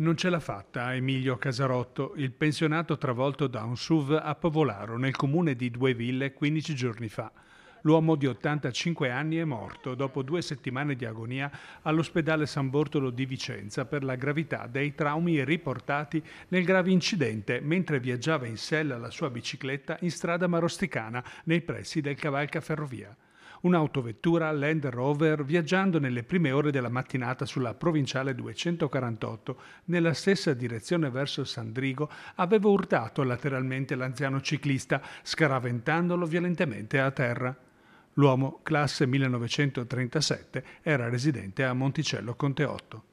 Non ce l'ha fatta Emilio Casarotto, il pensionato travolto da un SUV a Povolaro nel comune di Dueville 15 giorni fa. L'uomo di 85 anni è morto dopo due settimane di agonia all'ospedale San Bortolo di Vicenza per la gravità dei traumi riportati nel grave incidente mentre viaggiava in sella la sua bicicletta in strada marosticana nei pressi del Cavalca Ferrovia un'autovettura Land Rover viaggiando nelle prime ore della mattinata sulla provinciale 248 nella stessa direzione verso Sandrigo aveva urtato lateralmente l'anziano ciclista, scaraventandolo violentemente a terra. L'uomo, classe 1937, era residente a Monticello Conteotto.